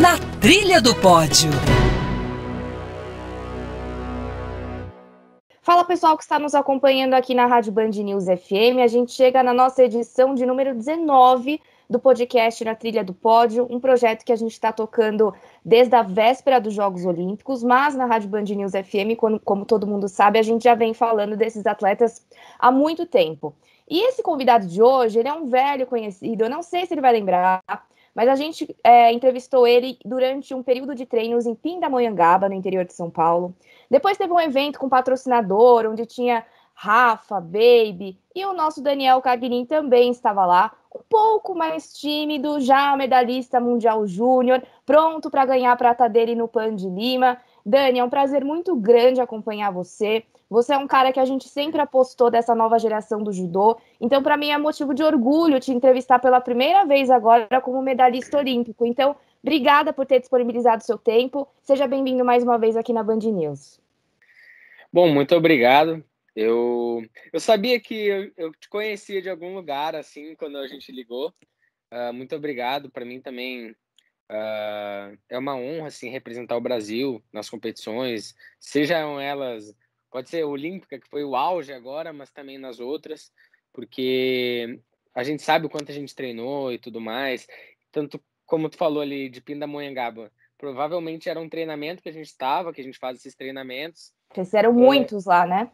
na Trilha do Pódio. Fala pessoal que está nos acompanhando aqui na Rádio Band News FM. A gente chega na nossa edição de número 19 do podcast Na Trilha do Pódio, um projeto que a gente está tocando desde a véspera dos Jogos Olímpicos, mas na Rádio Band News FM, como, todo mundo sabe, a gente já vem falando desses atletas há muito tempo. E esse convidado de hoje, ele é um velho conhecido, eu não sei se ele vai lembrar, mas a gente é, entrevistou ele durante um período de treinos em Pindamonhangaba, no interior de São Paulo. Depois teve um evento com patrocinador, onde tinha Rafa, Baby e o nosso Daniel Cagnin também estava lá, um pouco mais tímido, já medalhista mundial júnior, pronto para ganhar a prata dele no Pan de Lima. Dani, é um prazer muito grande acompanhar você. Você é um cara que a gente sempre apostou dessa nova geração do judô. Então, para mim, é motivo de orgulho te entrevistar pela primeira vez agora como medalhista olímpico. Então, obrigada por ter disponibilizado seu tempo. Seja bem-vindo mais uma vez aqui na Band News. Bom, muito obrigado. Eu, eu sabia que eu, eu te conhecia de algum lugar, assim, quando a gente ligou. Uh, muito obrigado. Para mim também uh, é uma honra, assim, representar o Brasil nas competições, sejam elas Pode ser olímpica, que foi o auge agora, mas também nas outras, porque a gente sabe o quanto a gente treinou e tudo mais. Tanto como tu falou ali de Pindamonhangaba, provavelmente era um treinamento que a gente estava, que a gente faz esses treinamentos. Fizeram é, muitos lá, né?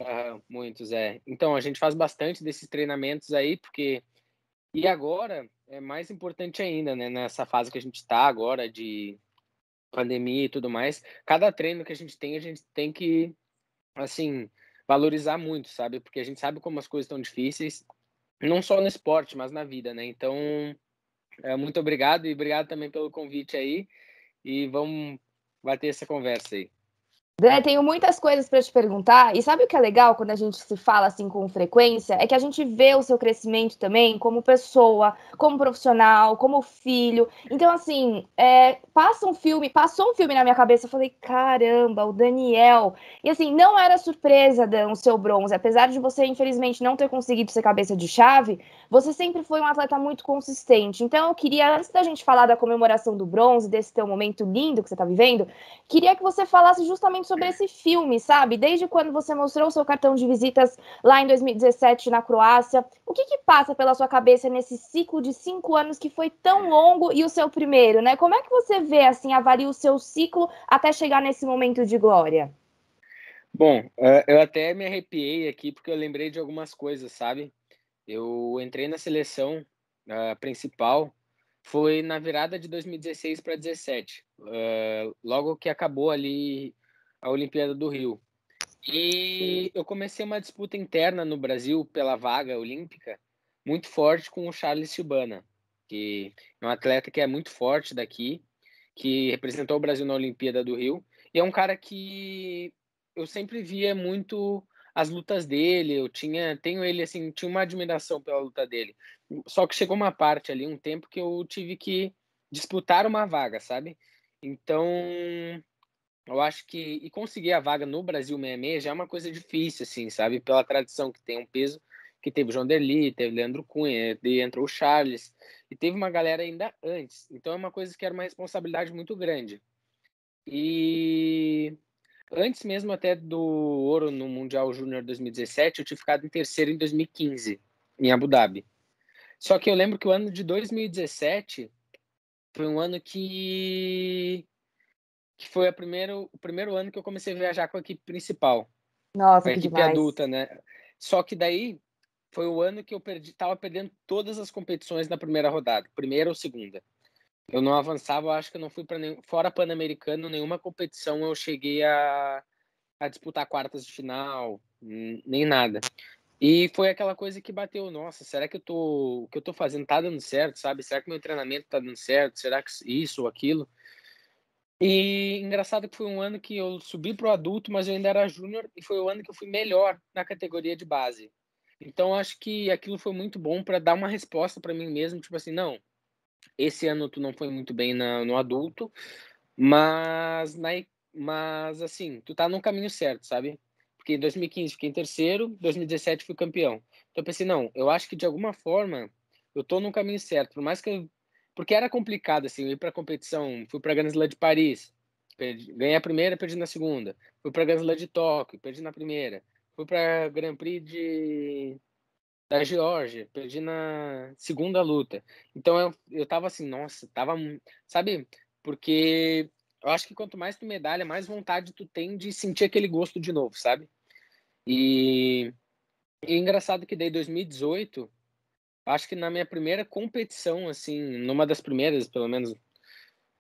muitos, é. Então, a gente faz bastante desses treinamentos aí, porque. E agora é mais importante ainda, né? Nessa fase que a gente está agora de pandemia e tudo mais, cada treino que a gente tem, a gente tem que assim, valorizar muito, sabe? Porque a gente sabe como as coisas estão difíceis, não só no esporte, mas na vida, né? Então, é, muito obrigado e obrigado também pelo convite aí. E vamos bater essa conversa aí. Dé, né, tenho muitas coisas para te perguntar. E sabe o que é legal quando a gente se fala assim com frequência? É que a gente vê o seu crescimento também como pessoa, como profissional, como filho. Então, assim, é, passa um filme, passou um filme na minha cabeça. Eu falei, caramba, o Daniel. E assim, não era surpresa, Dan, o seu bronze. Apesar de você, infelizmente, não ter conseguido ser cabeça de chave, você sempre foi um atleta muito consistente. Então, eu queria, antes da gente falar da comemoração do bronze, desse teu momento lindo que você está vivendo, queria que você falasse justamente sobre esse filme, sabe? Desde quando você mostrou o seu cartão de visitas lá em 2017 na Croácia, o que, que passa pela sua cabeça nesse ciclo de cinco anos que foi tão longo e o seu primeiro, né? Como é que você vê, assim, avalia o seu ciclo até chegar nesse momento de glória? Bom, é, eu até me arrepiei aqui porque eu lembrei de algumas coisas, sabe? Eu entrei na seleção uh, principal foi na virada de 2016 para 2017, uh, logo que acabou ali a Olimpíada do Rio. E eu comecei uma disputa interna no Brasil pela vaga olímpica muito forte com o Charles Silbana, que é um atleta que é muito forte daqui, que representou o Brasil na Olimpíada do Rio, e é um cara que eu sempre via muito as lutas dele, eu tinha, tenho ele assim, tinha uma admiração pela luta dele. Só que chegou uma parte ali, um tempo que eu tive que disputar uma vaga, sabe? Então, eu acho que e conseguir a vaga no Brasil 66 já é uma coisa difícil, assim, sabe? Pela tradição que tem um peso que teve o João Derli, teve Leandro Cunha, entrou o Charles, e teve uma galera ainda antes. Então é uma coisa que era uma responsabilidade muito grande. E antes mesmo até do ouro no Mundial Júnior 2017, eu tinha ficado em terceiro em 2015, em Abu Dhabi. Só que eu lembro que o ano de 2017 foi um ano que que foi a primeiro, o primeiro ano que eu comecei a viajar com a equipe principal. Nossa, com a equipe demais. adulta, né? Só que daí foi o ano que eu perdi, tava perdendo todas as competições na primeira rodada, primeira ou segunda. Eu não avançava, eu acho que eu não fui para nenhum, fora pan-americano, nenhuma competição eu cheguei a, a disputar quartas de final, nem nada. E foi aquela coisa que bateu, nossa, será que eu tô, o que eu tô fazendo tá dando certo, sabe? Será que meu treinamento tá dando certo? Será que isso ou aquilo? E engraçado que foi um ano que eu subi para o adulto, mas eu ainda era júnior e foi o ano que eu fui melhor na categoria de base. Então acho que aquilo foi muito bom para dar uma resposta para mim mesmo, tipo assim, não, esse ano tu não foi muito bem na, no adulto, mas na mas assim, tu tá no caminho certo, sabe? Porque em 2015 fiquei em terceiro, 2017 fui campeão. Então eu pensei, não, eu acho que de alguma forma eu tô no caminho certo, por mais que eu porque era complicado, assim, eu ir para competição, fui para Grand Slam de Paris, perdi, ganhei a primeira, perdi na segunda. Fui para Grand Slam de Tóquio, perdi na primeira. Fui para Grand Prix de da Geórgia, perdi na segunda luta. Então eu, eu tava assim, nossa, tava, sabe? Porque eu acho que quanto mais tu medalha, mais vontade tu tem de sentir aquele gosto de novo, sabe? E, e é engraçado que daí 2018 acho que na minha primeira competição, assim, numa das primeiras, pelo menos,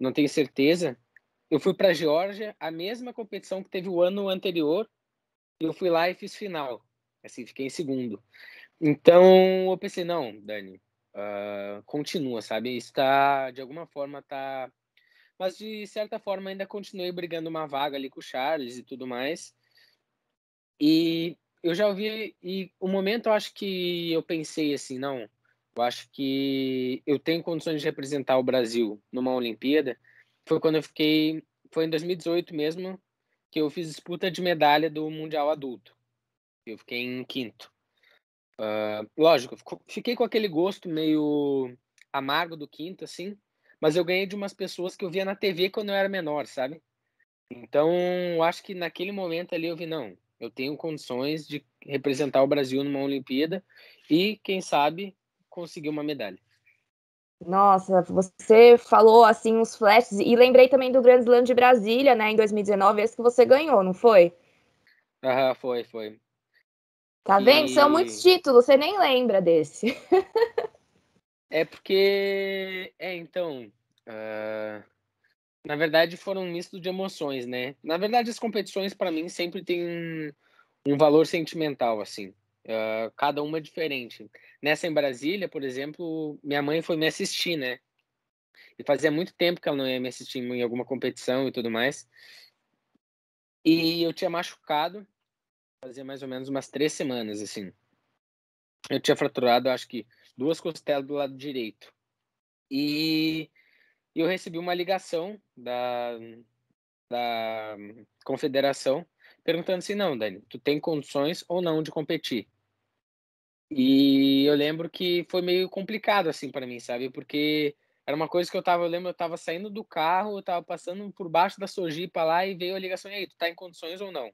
não tenho certeza, eu fui para a Geórgia, a mesma competição que teve o ano anterior, eu fui lá e fiz final. Assim, fiquei em segundo. Então, eu pensei, não, Dani, uh, continua, sabe? Está, de alguma forma, tá... Mas, de certa forma, ainda continuei brigando uma vaga ali com o Charles e tudo mais. E eu já ouvi... E o momento, eu acho que eu pensei assim, não, eu acho que eu tenho condições de representar o Brasil numa Olimpíada. Foi quando eu fiquei, foi em 2018 mesmo, que eu fiz disputa de medalha do Mundial Adulto. Eu fiquei em quinto. Uh, lógico, fiquei com aquele gosto meio amargo do quinto, assim, mas eu ganhei de umas pessoas que eu via na TV quando eu era menor, sabe? Então, acho que naquele momento ali eu vi, não, eu tenho condições de representar o Brasil numa Olimpíada e, quem sabe, conseguiu uma medalha. Nossa, você falou assim uns flashes e lembrei também do Grand Slam de Brasília, né, em 2019, esse que você ganhou, não foi? Aham, foi, foi. Tá e... vendo? São muitos títulos, você nem lembra desse. é porque, é, então, uh... na verdade foram um misto de emoções, né? Na verdade as competições para mim sempre têm um valor sentimental, assim. Uh, cada uma diferente. Nessa em Brasília, por exemplo, minha mãe foi me assistir, né? E fazia muito tempo que ela não ia me assistir em alguma competição e tudo mais. E eu tinha machucado, fazia mais ou menos umas três semanas, assim. Eu tinha fraturado, acho que, duas costelas do lado direito. E eu recebi uma ligação da, da confederação perguntando se assim, não, Dani, tu tem condições ou não de competir. E eu lembro que foi meio complicado assim para mim, sabe? Porque era uma coisa que eu tava, eu lembro, eu tava saindo do carro, eu tava passando por baixo da Sojipa lá e veio a ligação, e aí, tu tá em condições ou não?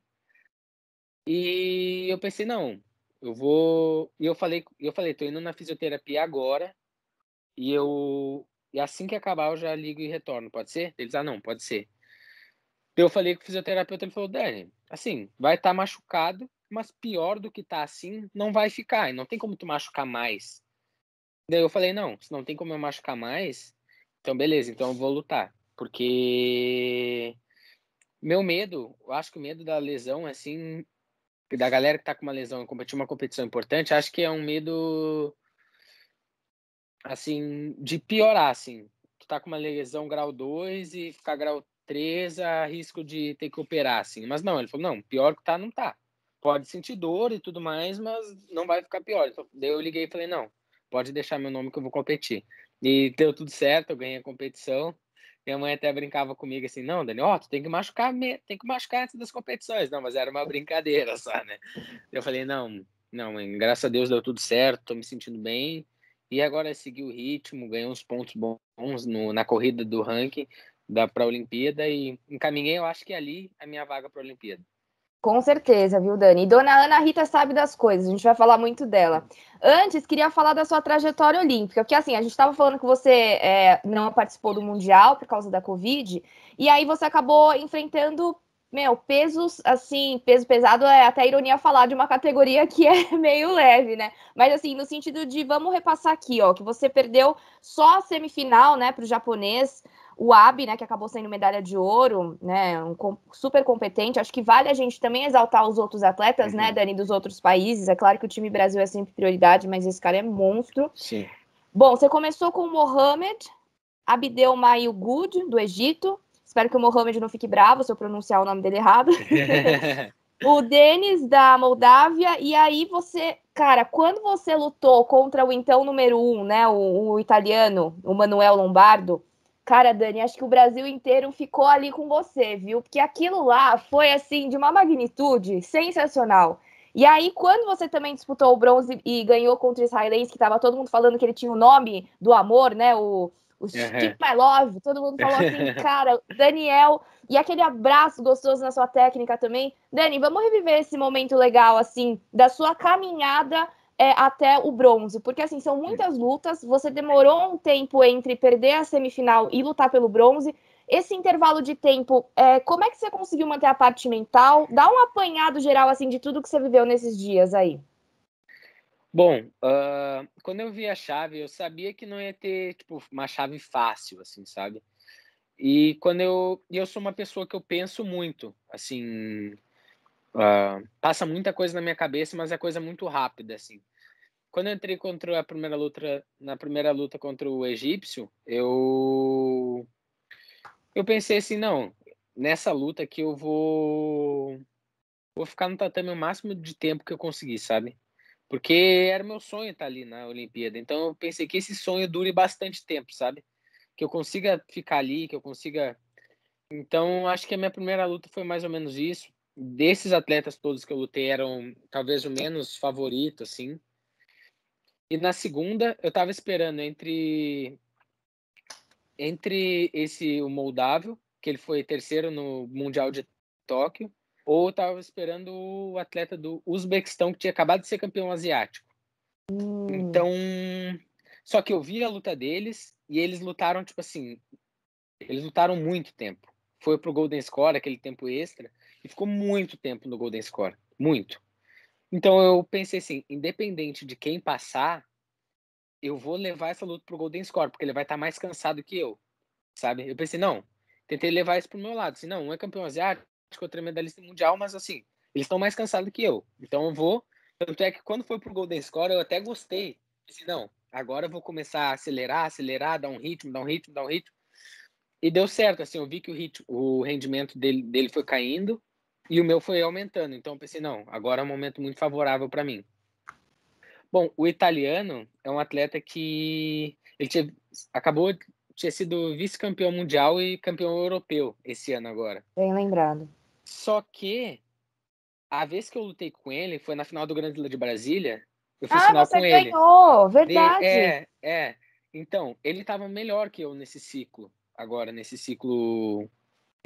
E eu pensei, não, eu vou, e eu falei, eu falei, tô indo na fisioterapia agora, e eu, e assim que acabar eu já ligo e retorno, pode ser? Eles, ah, não, pode ser. Eu falei com o fisioterapeuta, ele falou, Dani, assim, vai estar tá machucado, mas pior do que tá assim não vai ficar, e não tem como tu machucar mais. Daí eu falei, não, se não tem como eu machucar mais, então beleza, então eu vou lutar. Porque meu medo, eu acho que o medo da lesão, assim, da galera que tá com uma lesão e competir uma competição importante, acho que é um medo, assim, de piorar, assim. Tu tá com uma lesão grau 2 e ficar grau 3 a risco de ter que operar, assim. Mas não, ele falou, não, pior que tá, não tá pode sentir dor e tudo mais, mas não vai ficar pior. Então, daí eu liguei e falei, não, pode deixar meu nome que eu vou competir. E deu tudo certo, eu ganhei a competição. Minha mãe até brincava comigo assim, não, Daniel, ó, tu tem que machucar, tem que machucar antes das competições. Não, mas era uma brincadeira só, né? Eu falei, não, não, mãe, graças a Deus deu tudo certo, tô me sentindo bem. E agora é seguir o ritmo, ganhei uns pontos bons no, na corrida do ranking da para a Olimpíada e encaminhei, eu acho que ali a minha vaga para a Olimpíada. Com certeza, viu, Dani? E dona Ana Rita sabe das coisas, a gente vai falar muito dela. Antes, queria falar da sua trajetória olímpica, porque assim, a gente estava falando que você é, não participou do Mundial por causa da Covid, e aí você acabou enfrentando, meu, pesos, assim, peso pesado é até ironia falar de uma categoria que é meio leve, né? Mas assim, no sentido de, vamos repassar aqui, ó, que você perdeu só a semifinal, né, para o japonês o Abi, né, que acabou sendo medalha de ouro, né, um super competente. Acho que vale a gente também exaltar os outros atletas, né, uhum. né, Dani, dos outros países. É claro que o time Brasil é sempre prioridade, mas esse cara é monstro. Sim. Bom, você começou com o Mohamed Abdel Good, do Egito. Espero que o Mohamed não fique bravo se eu pronunciar o nome dele errado. o Denis, da Moldávia. E aí você, cara, quando você lutou contra o então número um, né, o, o italiano, o Manuel Lombardo, Cara, Dani, acho que o Brasil inteiro ficou ali com você, viu? Porque aquilo lá foi assim de uma magnitude sensacional. E aí, quando você também disputou o bronze e ganhou contra o israelense, que estava todo mundo falando que ele tinha o nome do amor, né? O, o Keep My Love, todo mundo falou assim, cara, Daniel, e aquele abraço gostoso na sua técnica também. Dani, vamos reviver esse momento legal, assim, da sua caminhada é, até o bronze, porque assim são muitas lutas. Você demorou um tempo entre perder a semifinal e lutar pelo bronze. Esse intervalo de tempo, é, como é que você conseguiu manter a parte mental? Dá um apanhado geral assim de tudo que você viveu nesses dias aí. Bom, uh, quando eu vi a chave, eu sabia que não ia ter tipo uma chave fácil, assim, sabe? E quando eu, eu sou uma pessoa que eu penso muito, assim, Uh, passa muita coisa na minha cabeça, mas é coisa muito rápida, assim quando eu entrei contra a primeira luta, na primeira luta contra o egípcio, eu eu pensei assim, não, nessa luta aqui eu vou vou ficar no tatame o máximo de tempo que eu conseguir, sabe? Porque era meu sonho estar tá ali na Olimpíada. Então eu pensei que esse sonho dure bastante tempo, sabe? Que eu consiga ficar ali, que eu consiga Então, acho que a minha primeira luta foi mais ou menos isso. Desses atletas todos que eu lutei eram talvez o menos favorito assim e na segunda, eu tava esperando entre entre esse o Moldável, que ele foi terceiro no Mundial de Tóquio, ou eu tava esperando o atleta do Uzbequistão que tinha acabado de ser campeão asiático. Hum. Então, só que eu vi a luta deles e eles lutaram tipo assim, eles lutaram muito tempo. Foi pro Golden Score, aquele tempo extra, e ficou muito tempo no Golden Score, muito. Então eu pensei assim, independente de quem passar, eu vou levar essa luta pro Golden Score, porque ele vai estar tá mais cansado que eu, sabe? Eu pensei, não, tentei levar isso pro meu lado, Se assim, não, um é campeão asiático, outro é medalhista mundial, mas assim, eles estão mais cansados que eu, então eu vou, tanto é que quando foi pro Golden Score, eu até gostei, pensei, não, agora eu vou começar a acelerar, acelerar, dar um ritmo, dar um ritmo, dar um ritmo, e deu certo, assim, eu vi que o, ritmo, o rendimento dele, dele foi caindo, e o meu foi aumentando. Então eu pensei, não, agora é um momento muito favorável para mim. Bom, o italiano é um atleta que ele tinha, acabou tinha sido vice-campeão mundial e campeão europeu esse ano agora. Bem lembrado. Só que a vez que eu lutei com ele foi na final do Grande Lula de Brasília. Eu fiz ah, final você com ganhou, ele. verdade. é, é. Então, ele estava melhor que eu nesse ciclo, agora, nesse ciclo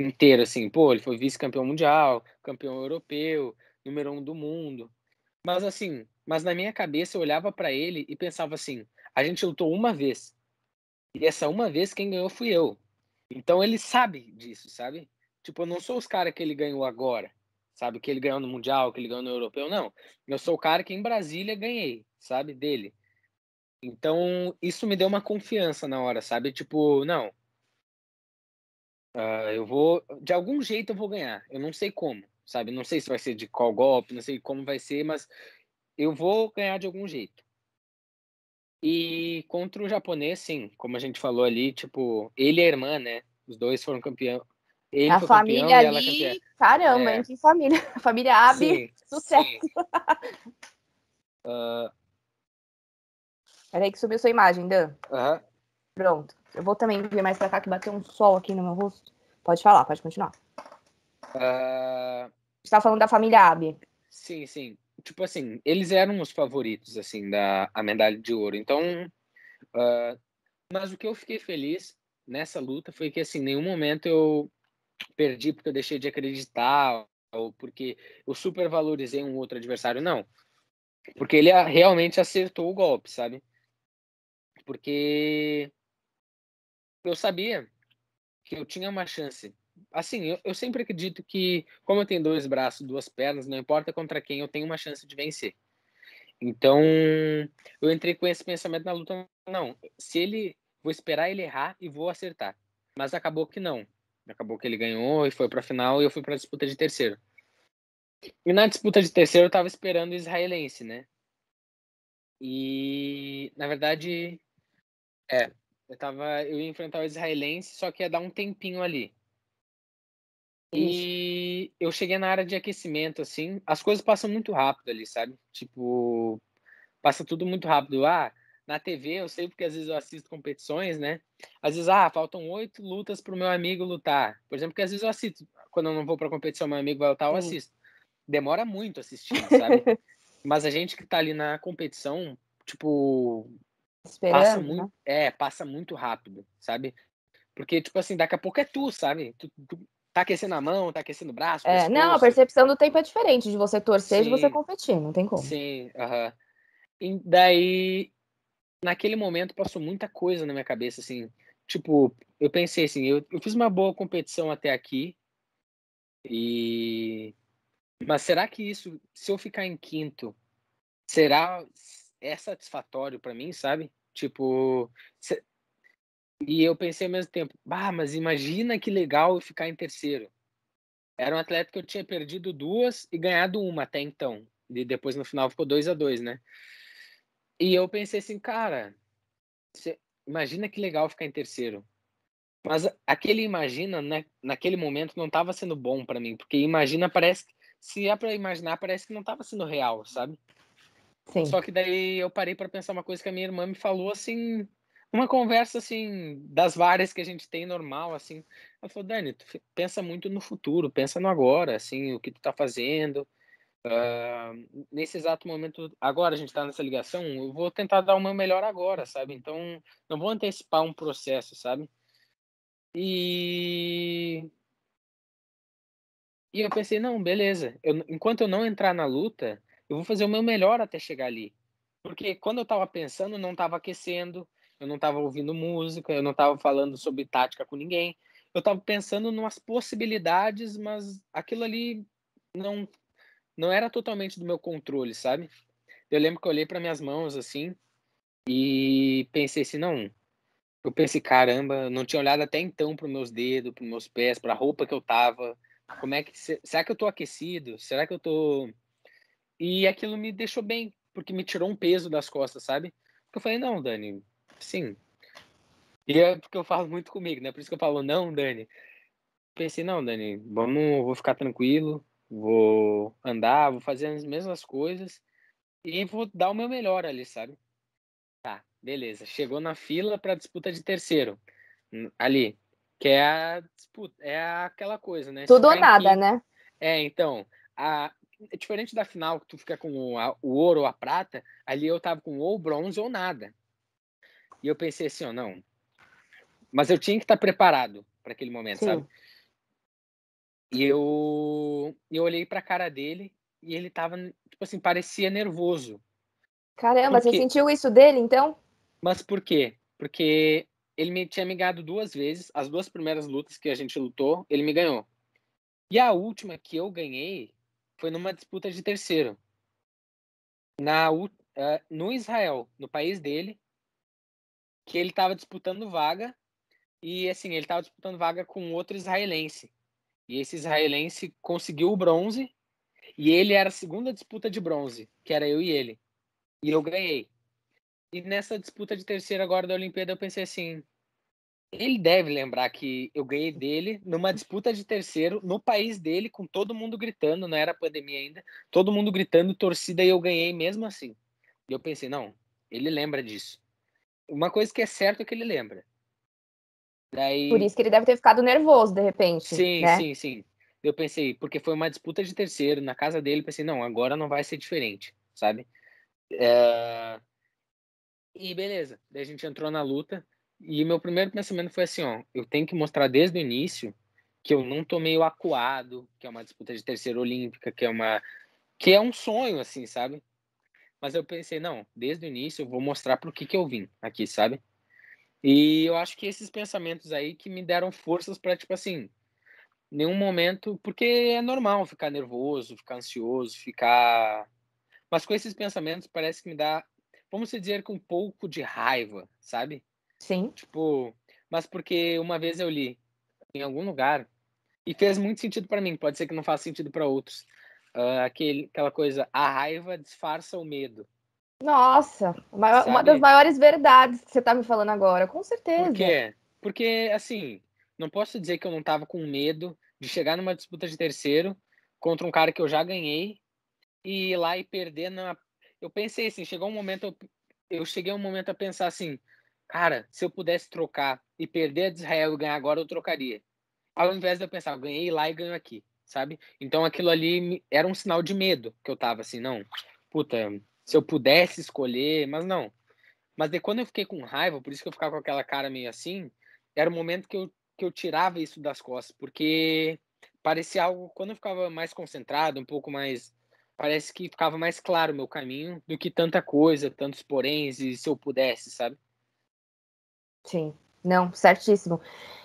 inteiro, assim, pô, ele foi vice-campeão mundial, campeão europeu, número um do mundo. Mas assim, mas na minha cabeça eu olhava para ele e pensava assim: a gente lutou uma vez. E essa uma vez quem ganhou fui eu. Então ele sabe disso, sabe? Tipo, eu não sou os cara que ele ganhou agora, sabe? Que ele ganhou no Mundial, que ele ganhou no Europeu, não. Eu sou o cara que em Brasília ganhei, sabe? Dele. Então, isso me deu uma confiança na hora, sabe? Tipo, não, Uh, eu vou, de algum jeito eu vou ganhar. Eu não sei como, sabe? Não sei se vai ser de qual golpe, não sei como vai ser, mas eu vou ganhar de algum jeito. E contra o japonês, sim, como a gente falou ali, tipo, ele e a irmã, né? Os dois foram campeão. Ele a família campeão, ali, campeã. caramba, é. que família. A família Abe, sucesso. uh... Ah. Peraí que subiu sua imagem, Dan. Pronto. Eu vou também vir mais pra cá que bateu um sol aqui no meu rosto. Pode falar, pode continuar. Uh... Você tá falando da família Abe. Sim, sim. Tipo assim, eles eram os favoritos, assim, da a medalha de ouro. Então, uh... mas o que eu fiquei feliz nessa luta foi que, assim, em nenhum momento eu perdi porque eu deixei de acreditar ou porque eu supervalorizei um outro adversário. Não. Porque ele realmente acertou o golpe, sabe? Porque eu sabia que eu tinha uma chance. Assim, eu, eu sempre acredito que, como eu tenho dois braços, duas pernas, não importa contra quem, eu tenho uma chance de vencer. Então, eu entrei com esse pensamento na luta. Não, se ele. Vou esperar ele errar e vou acertar. Mas acabou que não. Acabou que ele ganhou e foi para a final e eu fui para a disputa de terceiro. E na disputa de terceiro eu estava esperando o israelense, né? E, na verdade, é. Eu, tava, eu ia enfrentar o israelense, só que ia dar um tempinho ali. E eu cheguei na área de aquecimento, assim, as coisas passam muito rápido ali, sabe? Tipo, passa tudo muito rápido. Ah, na TV, eu sei porque às vezes eu assisto competições, né? Às vezes, ah, faltam oito lutas pro meu amigo lutar. Por exemplo, que às vezes eu assisto. Quando eu não vou pra competição, meu amigo vai lutar, eu assisto. Demora muito assistir, sabe? Mas a gente que tá ali na competição, tipo, Esperando, passa muito, né? É, passa muito rápido, sabe? Porque, tipo assim, daqui a pouco é tu, sabe? Tu, tu tá aquecendo a mão, tá aquecendo o braço. É, pescoço. não, a percepção do tempo é diferente de você torcer e de você competir, não tem como. Sim, aham. E daí, naquele momento, passou muita coisa na minha cabeça, assim. Tipo, eu pensei assim, eu, eu fiz uma boa competição até aqui. E. Mas será que isso, se eu ficar em quinto, será é satisfatório para mim, sabe? Tipo, cê... e eu pensei ao mesmo tempo, bah, mas imagina que legal eu ficar em terceiro. Era um atleta que eu tinha perdido duas e ganhado uma até então. E depois no final ficou 2 a 2 né? E eu pensei assim, cara, cê... imagina que legal ficar em terceiro. Mas aquele imagina, né, naquele momento, não estava sendo bom para mim, porque imagina parece que, se é para imaginar, parece que não estava sendo real, sabe? Sim. Só que daí eu parei para pensar uma coisa que a minha irmã me falou assim, uma conversa assim das várias que a gente tem normal assim. Ela falou: "Dani, tu pensa muito no futuro, pensa no agora, assim, o que tu tá fazendo". Uh, nesse exato momento, agora a gente está nessa ligação, eu vou tentar dar o meu melhor agora, sabe? Então, não vou antecipar um processo, sabe? E e eu pensei, não, beleza. Eu, enquanto eu não entrar na luta, eu vou fazer o meu melhor até chegar ali. Porque quando eu estava pensando, não estava aquecendo, eu não estava ouvindo música, eu não estava falando sobre tática com ninguém. Eu estava pensando em umas possibilidades, mas aquilo ali não não era totalmente do meu controle, sabe? Eu lembro que eu olhei para minhas mãos assim e pensei assim, não. Eu pensei, caramba, não tinha olhado até então para meus dedos, para meus pés, para a roupa que eu tava. Como é que será que eu tô aquecido? Será que eu tô e aquilo me deixou bem, porque me tirou um peso das costas, sabe? Porque eu falei, não, Dani, sim. E é porque eu falo muito comigo, né? Por isso que eu falo, não, Dani. Pensei, não, Dani, vamos, vou ficar tranquilo, vou andar, vou fazer as mesmas coisas e vou dar o meu melhor ali, sabe? Tá, beleza. Chegou na fila para disputa de terceiro. Ali, que é a disputa, é aquela coisa, né? Tudo ou nada, quinto. né? É, então, a, é diferente da final, que tu fica com a, o ouro ou a prata, ali eu tava com ou bronze ou nada. E eu pensei assim, ó, oh, não. Mas eu tinha que estar tá preparado para aquele momento, Sim. sabe? E eu, eu olhei pra cara dele e ele tava, tipo assim, parecia nervoso. Caramba, você sentiu isso dele, então? Mas por quê? Porque ele me tinha amigado duas vezes, as duas primeiras lutas que a gente lutou, ele me ganhou. E a última que eu ganhei, foi numa disputa de terceiro. Na, uh, no Israel, no país dele, que ele estava disputando vaga e assim ele estava disputando vaga com outro israelense e esse israelense conseguiu o bronze e ele era a segunda disputa de bronze que era eu e ele e eu ganhei e nessa disputa de terceiro agora da Olimpíada eu pensei assim ele deve lembrar que eu ganhei dele numa disputa de terceiro no país dele, com todo mundo gritando, não era pandemia ainda, todo mundo gritando, torcida, e eu ganhei mesmo assim. E eu pensei, não, ele lembra disso. Uma coisa que é certa é que ele lembra. Daí... Por isso que ele deve ter ficado nervoso, de repente. Sim, né? sim, sim. Eu pensei, porque foi uma disputa de terceiro na casa dele, pensei, não, agora não vai ser diferente, sabe? É... E beleza, daí a gente entrou na luta. E meu primeiro pensamento foi assim, ó, eu tenho que mostrar desde o início que eu não tô meio acuado, que é uma disputa de terceira olímpica, que é uma que é um sonho assim, sabe? Mas eu pensei, não, desde o início eu vou mostrar pro que que eu vim aqui, sabe? E eu acho que esses pensamentos aí que me deram forças para tipo assim, nenhum momento, porque é normal ficar nervoso, ficar ansioso, ficar mas com esses pensamentos parece que me dá, vamos dizer que um pouco de raiva, sabe? Sim. Tipo, mas porque uma vez eu li em algum lugar e fez muito sentido para mim, pode ser que não faça sentido para outros. Uh, aquele, aquela coisa, a raiva disfarça o medo. Nossa, uma das maiores verdades que você tá me falando agora, com certeza. Por quê? Porque, assim, não posso dizer que eu não tava com medo de chegar numa disputa de terceiro contra um cara que eu já ganhei e ir lá e perder na. Eu pensei assim, chegou um momento, eu, eu cheguei um momento a pensar assim, cara, se eu pudesse trocar e perder a de Israel e ganhar agora, eu trocaria. Ao invés de eu pensar, ganhei lá e ganho aqui, sabe? Então aquilo ali era um sinal de medo que eu tava assim, não, puta, se eu pudesse escolher, mas não. Mas de quando eu fiquei com raiva, por isso que eu ficava com aquela cara meio assim, era o momento que eu, que eu tirava isso das costas, porque parecia algo, quando eu ficava mais concentrado, um pouco mais parece que ficava mais claro o meu caminho do que tanta coisa, tantos poréns e se eu pudesse, sabe? Sim, não, certíssimo.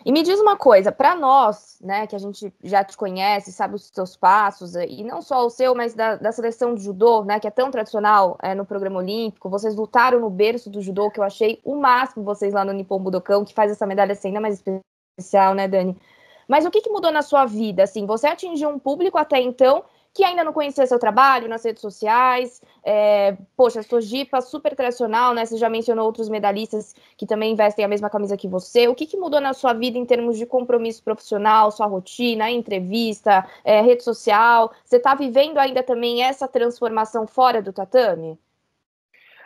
E me diz uma coisa, para nós, né, que a gente já te conhece, sabe os seus passos, eh, e não só o seu, mas da, da seleção de judô, né, que é tão tradicional é, no programa olímpico, vocês lutaram no berço do judô, que eu achei o máximo vocês lá no Nippon budokan que faz essa medalha ser assim, ainda mais especial, né, Dani? Mas o que, que mudou na sua vida? Assim, você atingiu um público até então que ainda não conhecia seu trabalho nas redes sociais. É, poxa, Sojipa, super tradicional, né? Você já mencionou outros medalhistas que também vestem a mesma camisa que você. O que, que mudou na sua vida em termos de compromisso profissional, sua rotina, entrevista, é, rede social? Você está vivendo ainda também essa transformação fora do tatame?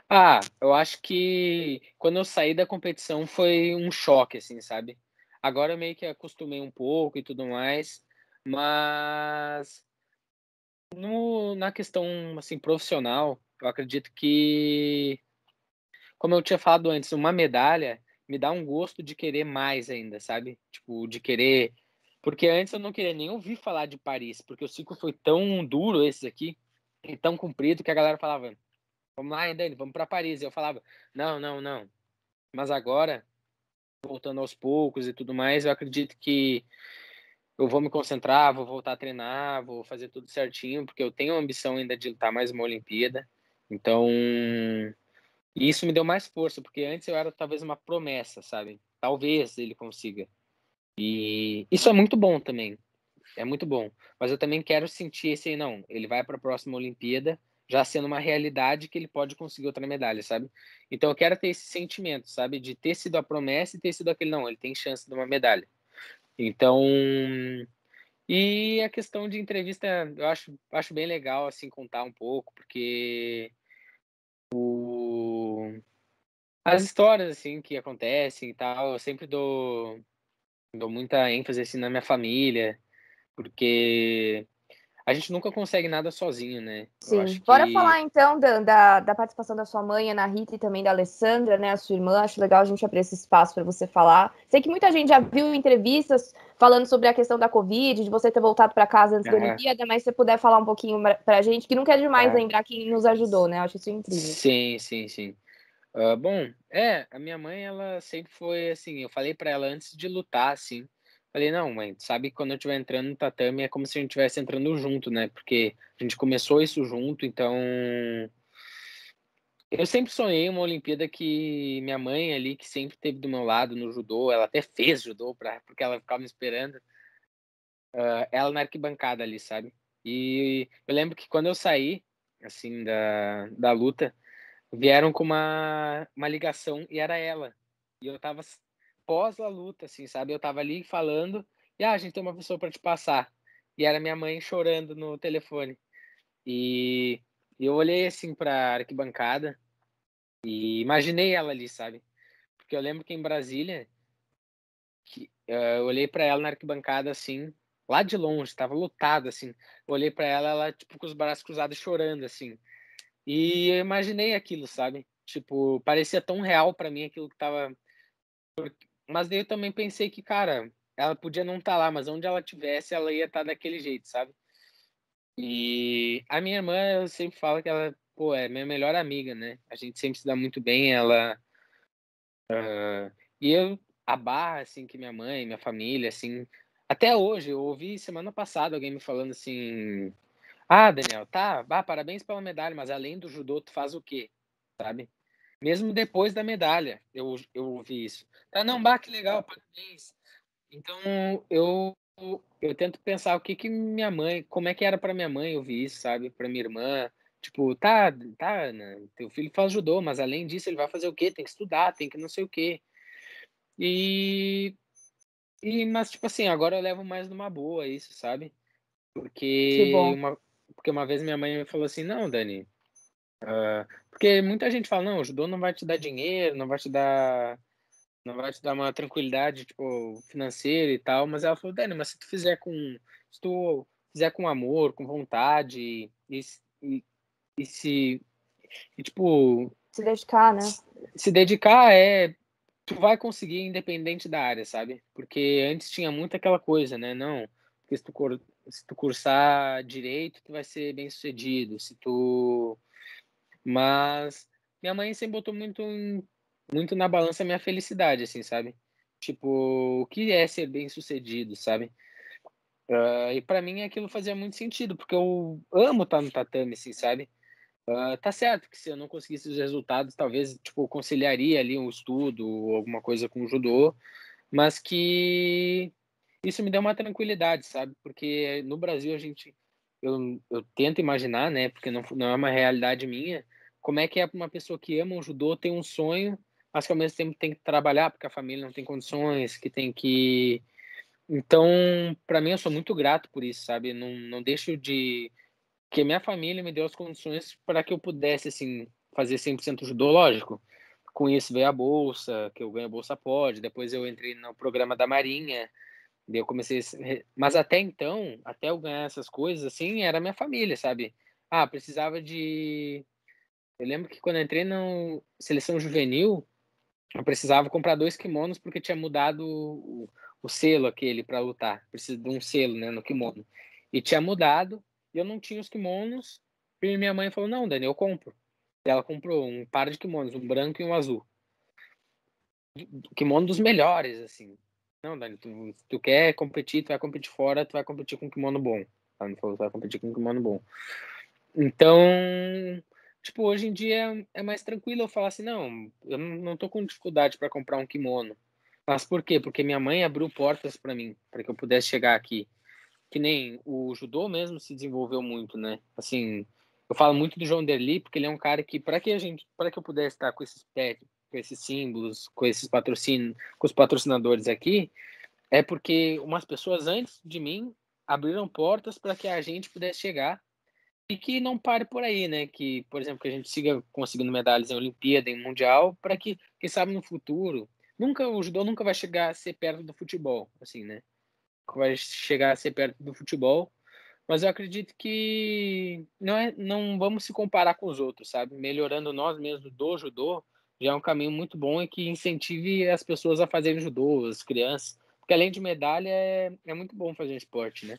Ah, eu acho que quando eu saí da competição foi um choque, assim, sabe? Agora eu meio que acostumei um pouco e tudo mais, mas no, na questão assim profissional, eu acredito que, como eu tinha falado antes, uma medalha me dá um gosto de querer mais ainda, sabe? Tipo, de querer. Porque antes eu não queria nem ouvir falar de Paris, porque o ciclo foi tão duro esse aqui, e tão comprido, que a galera falava: vamos lá, Dani, vamos para Paris. E eu falava: não, não, não. Mas agora, voltando aos poucos e tudo mais, eu acredito que eu vou me concentrar, vou voltar a treinar, vou fazer tudo certinho, porque eu tenho a ambição ainda de lutar mais uma Olimpíada. Então, isso me deu mais força, porque antes eu era talvez uma promessa, sabe? Talvez ele consiga. E isso é muito bom também. É muito bom. Mas eu também quero sentir esse, não, ele vai para a próxima Olimpíada já sendo uma realidade que ele pode conseguir outra medalha, sabe? Então eu quero ter esse sentimento, sabe? De ter sido a promessa e ter sido aquele, não, ele tem chance de uma medalha. Então, e a questão de entrevista, eu acho, acho bem legal assim contar um pouco, porque o... as histórias assim que acontecem e tal, eu sempre dou dou muita ênfase assim na minha família, porque a gente nunca consegue nada sozinho, né? Sim. Bora falar então da, da, da, participação da sua mãe, Ana Rita, e também da Alessandra, né? A sua irmã. Acho legal a gente abrir esse espaço para você falar. Sei que muita gente já viu entrevistas falando sobre a questão da Covid, de você ter voltado para casa antes uhum. da Olimpíada, mas se você puder falar um pouquinho para a gente, que nunca é demais é. lembrar quem nos ajudou, né? Acho isso incrível. Sim, sim, sim. Uh, bom, é, a minha mãe, ela sempre foi assim, eu falei para ela antes de lutar, assim, Falei, não, mãe, sabe que quando eu estiver entrando no tatame é como se a gente estivesse entrando junto, né? Porque a gente começou isso junto, então. Eu sempre sonhei uma Olimpíada que minha mãe ali, que sempre esteve do meu lado no judô, ela até fez judô, pra, porque ela ficava me esperando, uh, ela na arquibancada ali, sabe? E eu lembro que quando eu saí, assim, da, da luta, vieram com uma, uma ligação e era ela. E eu tava pós a luta, assim, sabe? Eu tava ali falando e ah, a gente tem uma pessoa para te passar. E era minha mãe chorando no telefone. E eu olhei assim para arquibancada e imaginei ela ali, sabe? Porque eu lembro que em Brasília que eh, eu olhei para ela na arquibancada assim, lá de longe, tava lotada assim. Eu olhei para ela, ela tipo com os braços cruzados chorando assim. E eu imaginei aquilo, sabe? Tipo, parecia tão real para mim aquilo que tava mas daí eu também pensei que, cara, ela podia não estar tá lá, mas onde ela tivesse, ela ia estar tá daquele jeito, sabe? E a minha irmã, eu sempre falo que ela, pô, é minha melhor amiga, né? A gente sempre se dá muito bem, ela. Uh, e eu, a barra, assim, que minha mãe, minha família, assim. Até hoje, eu ouvi semana passada alguém me falando assim: Ah, Daniel, tá, bah, parabéns pela medalha, mas além do judô, tu faz o quê? Sabe? Mesmo depois da medalha, eu, eu ouvi isso. tá não, bah, que legal, parabéns. Então, eu, eu tento pensar o que que minha mãe, como é que era para minha mãe ouvir isso, sabe? Para minha irmã, tipo, tá, tá, né, teu filho faz judô, mas além disso ele vai fazer o quê? Tem que estudar, tem que não sei o quê. E e mas tipo assim, agora eu levo mais numa boa isso, sabe? Porque uma porque uma vez minha mãe me falou assim: "Não, Dani, Uh, porque muita gente fala, não, o judô não vai te dar dinheiro, não vai te dar não vai te dar uma tranquilidade tipo financeira e tal, mas ela falou, Dani, mas se tu fizer com se tu fizer com amor, com vontade e, e, e se e, tipo se dedicar, né? Se, se dedicar é tu vai conseguir independente da área, sabe? Porque antes tinha muito aquela coisa, né? Não, porque se tu, se tu cursar direito, tu vai ser bem sucedido. Se tu mas minha mãe sempre botou muito, muito na balança a minha felicidade, assim, sabe? Tipo, o que é ser bem sucedido, sabe? Uh, e para mim aquilo fazia muito sentido, porque eu amo estar tá no tatame, assim, sabe? Uh, tá certo que se eu não conseguisse os resultados, talvez, tipo, conciliaria ali um estudo ou alguma coisa com o judô, mas que isso me deu uma tranquilidade, sabe? Porque no Brasil a gente, eu, eu tento imaginar, né? Porque não, não é uma realidade minha, como é que é uma pessoa que ama o judô, tem um sonho, mas que ao mesmo tempo tem que trabalhar porque a família não tem condições, que tem que. Então, para mim, eu sou muito grato por isso, sabe? Não, não deixo de. que minha família me deu as condições para que eu pudesse, assim, fazer 100% judô, lógico. Com isso veio a bolsa, que eu ganho a bolsa pode. Depois eu entrei no programa da Marinha, daí eu comecei. Mas até então, até eu ganhar essas coisas, assim, era minha família, sabe? Ah, precisava de eu lembro que quando entrei na seleção juvenil, eu precisava comprar dois kimonos porque tinha mudado o, o selo aquele para lutar. Precisa de um selo, né, no kimono. E tinha mudado, e eu não tinha os kimonos. E minha mãe falou: "Não, Dani, eu compro". Ela comprou um par de kimonos, um branco e um azul. Kimono dos melhores, assim. Não, Dani, tu, tu quer competir, tu vai competir fora, tu vai competir com um kimono bom. Ela me falou, tu vai competir com um kimono bom. Então, tipo, hoje em dia é mais tranquilo eu falar assim, não, eu não tô com dificuldade para comprar um kimono. Mas por quê? Porque minha mãe abriu portas para mim, para que eu pudesse chegar aqui. Que nem o judô mesmo se desenvolveu muito, né? Assim, eu falo muito do João Derli, porque ele é um cara que para que a gente, para que eu pudesse estar com esses com esses símbolos, com esses patrocínios, com os patrocinadores aqui, é porque umas pessoas antes de mim abriram portas para que a gente pudesse chegar e que não pare por aí, né? Que, por exemplo, que a gente siga conseguindo medalhas em Olimpíada, em Mundial, para que, quem sabe, no futuro. Nunca, o judô nunca vai chegar a ser perto do futebol, assim, né? Vai chegar a ser perto do futebol, mas eu acredito que não, é, não vamos se comparar com os outros, sabe? Melhorando nós mesmos do judô já é um caminho muito bom e que incentive as pessoas a fazerem judô, as crianças, porque além de medalha é, é muito bom fazer esporte, né?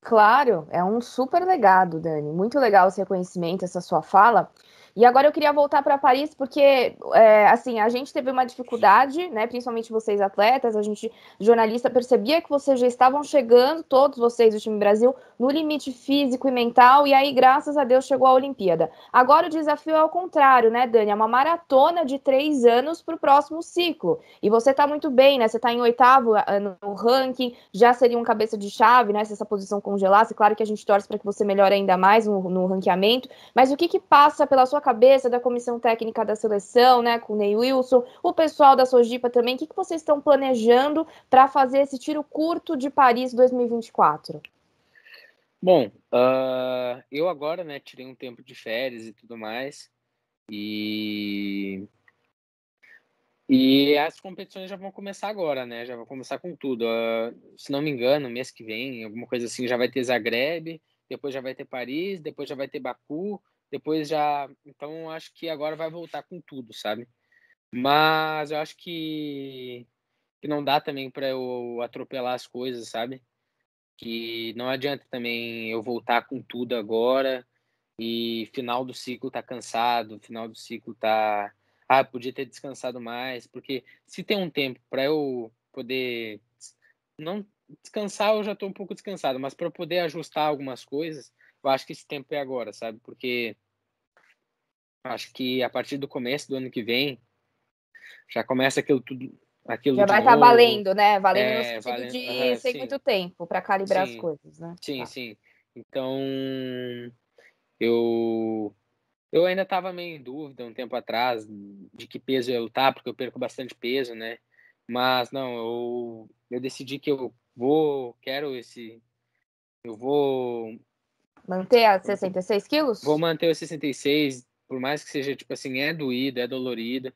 Claro, é um super legado, Dani. Muito legal esse reconhecimento, essa sua fala. E agora eu queria voltar para Paris, porque, é, assim, a gente teve uma dificuldade, né, principalmente vocês atletas, a gente, jornalista, percebia que vocês já estavam chegando, todos vocês do time Brasil, no limite físico e mental, e aí, graças a Deus, chegou a Olimpíada. Agora o desafio é ao contrário, né, Dani? É uma maratona de três anos para o próximo ciclo. E você está muito bem, né? Você está em oitavo no ranking, já seria um cabeça de chave, né, se essa posição congelasse. Claro que a gente torce para que você melhore ainda mais no, no ranqueamento, mas o que, que passa pela sua sua cabeça da comissão técnica da seleção, né, com o Ney Wilson, o pessoal da Sojipa também, o que, que vocês estão planejando para fazer esse tiro curto de Paris 2024? Bom, uh, eu agora, né, tirei um tempo de férias e tudo mais, e e as competições já vão começar agora, né? Já vão começar com tudo. Uh, se não me engano, mês que vem, alguma coisa assim, já vai ter Zagreb, depois já vai ter Paris, depois já vai ter Baku, depois já. Então acho que agora vai voltar com tudo, sabe? Mas eu acho que, que não dá também para eu atropelar as coisas, sabe? Que não adianta também eu voltar com tudo agora e final do ciclo tá cansado, final do ciclo tá. Ah, podia ter descansado mais, porque se tem um tempo para eu poder. Não descansar, eu já tô um pouco descansado, mas para poder ajustar algumas coisas, eu acho que esse tempo é agora, sabe? Porque acho que a partir do começo do ano que vem já começa aquilo tudo. Aquilo já vai estar tá valendo, né? Valendo é, no sentido valendo, de uhum, sem sim. muito tempo para calibrar sim, as coisas, né? Sim, tá. sim. Então eu eu ainda estava meio em dúvida um tempo atrás de que peso eu ia tá, lutar, porque eu perco bastante peso, né? Mas não, eu, eu decidi que eu vou, quero esse. Eu vou Manter então, a 66 quilos? Vou manter os 66, por mais que seja, tipo assim, é doída, é dolorida,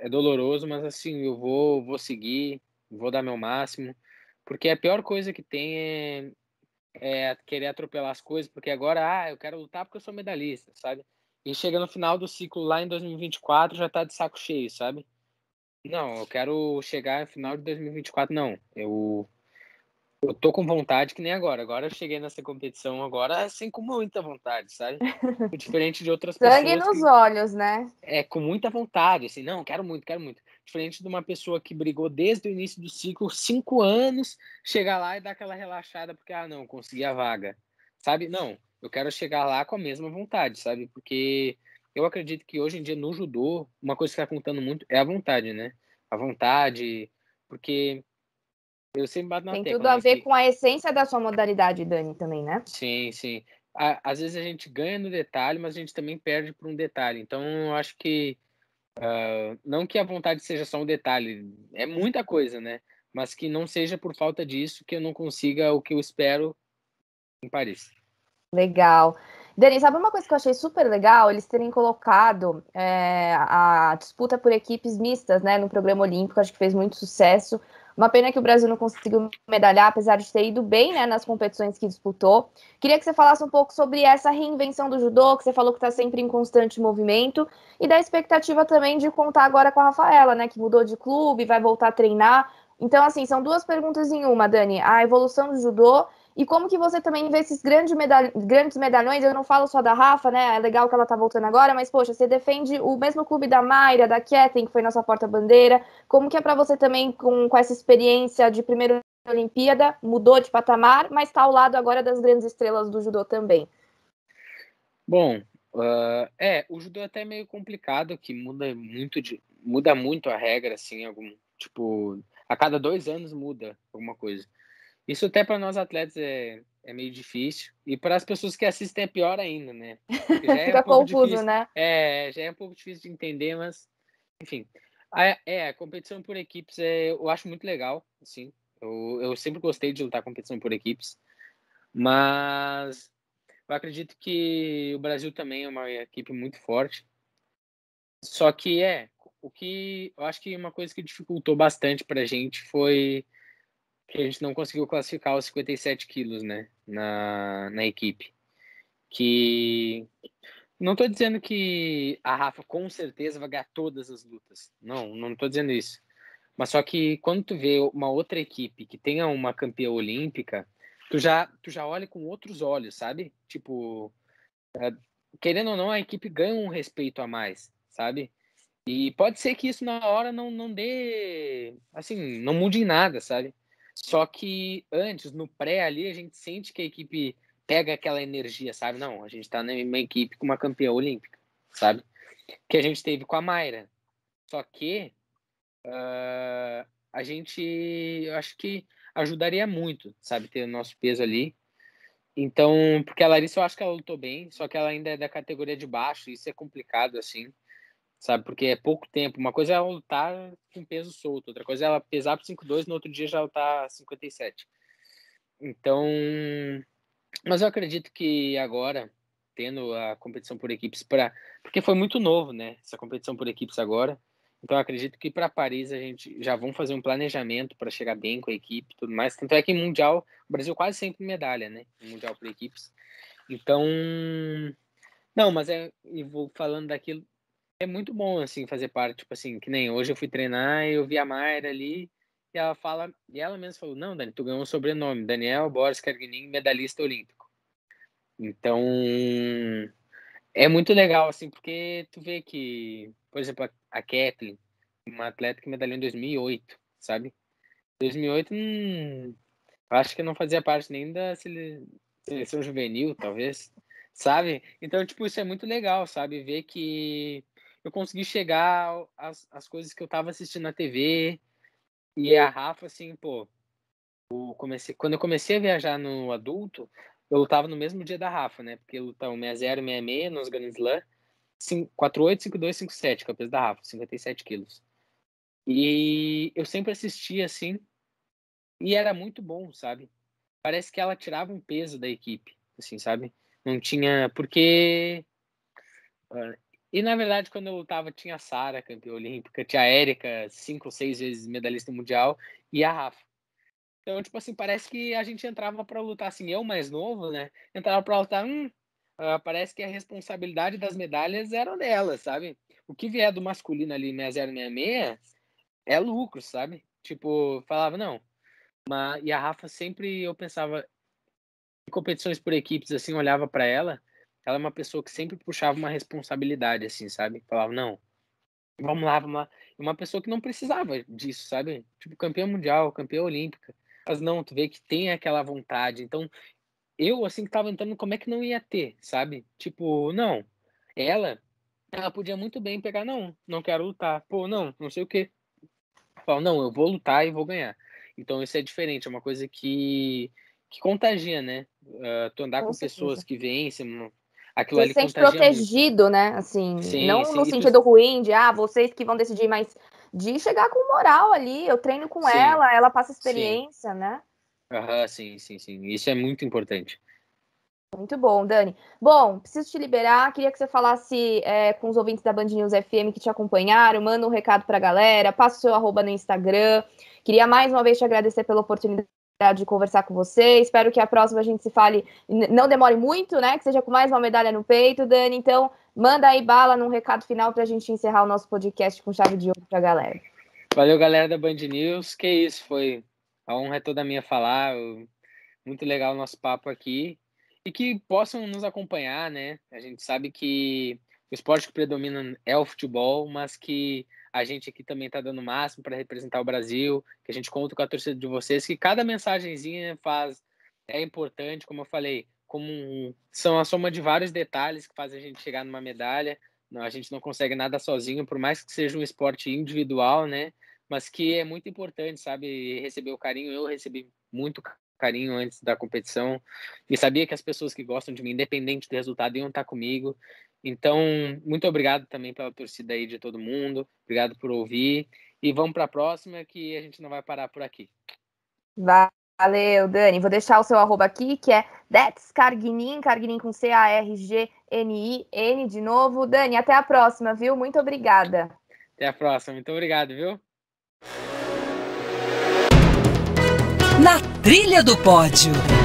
é doloroso, mas assim, eu vou, vou seguir, vou dar meu máximo. Porque a pior coisa que tem é, é querer atropelar as coisas, porque agora, ah, eu quero lutar porque eu sou medalhista, sabe? E chega no final do ciclo lá em 2024, já tá de saco cheio, sabe? Não, eu quero chegar no final de 2024, não. Eu eu tô com vontade que nem agora. Agora eu cheguei nessa competição agora assim com muita vontade, sabe? Diferente de outras pessoas. Sangue nos que... olhos, né? É, com muita vontade, assim, não, quero muito, quero muito. Diferente de uma pessoa que brigou desde o início do ciclo, cinco anos, chegar lá e dar aquela relaxada, porque, ah, não, consegui a vaga. Sabe? Não, eu quero chegar lá com a mesma vontade, sabe? Porque eu acredito que hoje em dia no judô, uma coisa que tá contando muito é a vontade, né? A vontade, porque eu sempre bato na Tem tecla, tudo a né, ver que... com a essência da sua modalidade, Dani, também, né? Sim, sim. Às vezes a gente ganha no detalhe, mas a gente também perde por um detalhe. Então, eu acho que. Uh, não que a vontade seja só um detalhe, é muita coisa, né? Mas que não seja por falta disso que eu não consiga o que eu espero em Paris. Legal. Dani, sabe uma coisa que eu achei super legal? Eles terem colocado é, a disputa por equipes mistas né, no programa olímpico, acho que fez muito sucesso. Uma pena que o Brasil não conseguiu medalhar, apesar de ter ido bem né, nas competições que disputou. Queria que você falasse um pouco sobre essa reinvenção do judô, que você falou que está sempre em constante movimento, e da expectativa também de contar agora com a Rafaela, né, que mudou de clube, vai voltar a treinar. Então, assim, são duas perguntas em uma, Dani. A evolução do judô e como que você também vê esses grandes, grandes medalhões, eu não falo só da Rafa, né? É legal que ela tá voltando agora, mas, poxa, você defende o mesmo clube da Mayra, da Kathleen, que foi nossa porta-bandeira. Como que é para você também, com, com essa experiência de primeira Olimpíada, mudou de patamar, mas está ao lado agora das grandes estrelas do judô também? Bom, uh, é, o judô é até meio complicado, que muda muito, de, muda muito a regra, assim, algum, tipo, a cada dois anos muda alguma coisa. Isso até para nós atletas é, é meio difícil. E para as pessoas que assistem é pior ainda, né? É Fica um confuso, difícil, né? É, já é um pouco difícil de entender, mas enfim. A, é, a competição por equipes é, eu acho muito legal, assim. Eu, eu sempre gostei de lutar competição por equipes, mas eu acredito que o Brasil também é uma equipe muito forte. Só que é, o que eu acho que uma coisa que dificultou bastante para a gente foi que a gente não conseguiu classificar os 57 quilos, né, na, na equipe. Que não estou dizendo que a Rafa com certeza vai ganhar todas as lutas. Não, não estou dizendo isso. Mas só que quando tu vê uma outra equipe que tenha uma campeã olímpica, tu já, tu já olha com outros olhos, sabe? Tipo, eh, querendo ou não, a equipe ganha um respeito a mais, sabe? E pode ser que isso na hora não, não dê. Assim, não mude em nada, sabe? Só que antes, no pré ali, a gente sente que a equipe pega aquela energia, sabe? Não, a gente tá numa equipe com uma campeã olímpica, sabe? Que a gente teve com a Mayra. Só que uh, a gente, eu acho que ajudaria muito, sabe? Ter o nosso peso ali. Então, porque a Larissa eu acho que ela lutou bem, só que ela ainda é da categoria de baixo, isso é complicado, assim sabe? Porque é pouco tempo. Uma coisa é ela lutar com peso solto, outra coisa é ela pesar para 5,2 no outro dia já lutar tá 57. Então, mas eu acredito que agora, tendo a competição por equipes para. Porque foi muito novo, né? Essa competição por equipes agora. Então, acredito que para Paris a gente já vão fazer um planejamento para chegar bem com a equipe tudo mais. Tanto é que em Mundial, o Brasil quase sempre medalha, né? Em mundial por equipes. Então. Não, mas é. E vou falando daquilo é muito bom, assim, fazer parte, tipo assim, que nem hoje eu fui treinar e eu vi a Mayra ali, e ela fala, e ela mesma falou, não, Dani, tu ganhou um sobrenome, Daniel Boris Carguinin, medalhista olímpico. Então, é muito legal, assim, porque tu vê que, por exemplo, a Kathleen, uma atleta que medalhou em 2008, sabe? 2008, hum, acho que não fazia parte nem da seleção juvenil, talvez, sabe? Então, tipo, isso é muito legal, sabe? Ver que eu consegui chegar às, às coisas que eu tava assistindo na TV. E a uhum. Rafa, assim, pô, eu comecei, quando eu comecei a viajar no adulto, eu lutava no mesmo dia da Rafa, né? Porque lutam 60, 66 nos Grand Slam, 48, 52, 57, que é o peso da Rafa, 57 quilos. E eu sempre assistia assim, e era muito bom, sabe? Parece que ela tirava um peso da equipe, assim, sabe? Não tinha. Porque ah, e na verdade, quando eu lutava, tinha a Sara, campeã olímpica, tinha a Érica, cinco ou seis vezes medalhista mundial, e a Rafa. Então, tipo assim, parece que a gente entrava para lutar, assim, eu mais novo, né? Entrava para lutar, hum, ah, parece que a responsabilidade das medalhas era delas, sabe? O que vier do masculino ali, 6066, é lucro, sabe? Tipo, falava, não. Mas, e a Rafa sempre eu pensava, em competições por equipes, assim, olhava para ela, ela é uma pessoa que sempre puxava uma responsabilidade, assim, sabe? Falava, não, vamos lá, vamos lá. E uma pessoa que não precisava disso, sabe? Tipo, campeã mundial, campeã olímpica. Mas não, tu vê que tem aquela vontade. Então, eu, assim, que tava entrando, como é que não ia ter, sabe? Tipo, não, ela, ela podia muito bem pegar, não, não quero lutar. Pô, não, não sei o quê. Fala, não, eu vou lutar e vou ganhar. Então, isso é diferente, é uma coisa que que contagia, né? Uh, tu andar com, com pessoas que vencem, aquilo se ali sente protegido, muito. né? Assim, sim, não sim, no sentido ruim de ah, vocês que vão decidir, mas de chegar com moral ali, eu treino com sim, ela, ela passa experiência, né? Aham, sim, sim, sim. Isso é muito importante. Muito bom, Dani. Bom, preciso te liberar. Queria que você falasse é, com os ouvintes da Band News FM que te acompanharam. Manda um recado para a galera, passa o seu arroba no Instagram. Queria mais uma vez te agradecer pela oportunidade de conversar com você. Espero que a próxima a gente se fale, não demore muito, né? Que seja com mais uma medalha no peito, Dani. Então, manda aí bala num recado final para a gente encerrar o nosso podcast com chave de ouro para a galera. Valeu, galera da Band News. Que isso, foi a honra é toda minha falar. Muito legal o nosso papo aqui. E que possam nos acompanhar, né? A gente sabe que o esporte que predomina é o futebol, mas que a gente aqui também está dando o máximo para representar o Brasil, que a gente conta com a torcida de vocês, que cada mensagenzinha faz é importante, como eu falei, como um, são a soma de vários detalhes que fazem a gente chegar numa medalha. Não, a gente não consegue nada sozinho, por mais que seja um esporte individual, né? Mas que é muito importante, sabe? Receber o carinho, eu recebi muito carinho antes da competição e sabia que as pessoas que gostam de mim, independente do resultado, iam estar comigo. Então, muito obrigado também pela torcida aí de todo mundo. Obrigado por ouvir. E vamos para a próxima, que a gente não vai parar por aqui. Valeu, Dani. Vou deixar o seu arroba aqui, que é That's Carguinin, Carguinin com C-A-R-G-N-I-N de novo. Dani, até a próxima, viu? Muito obrigada. Até a próxima. Muito obrigado, viu? na trilha do pódio.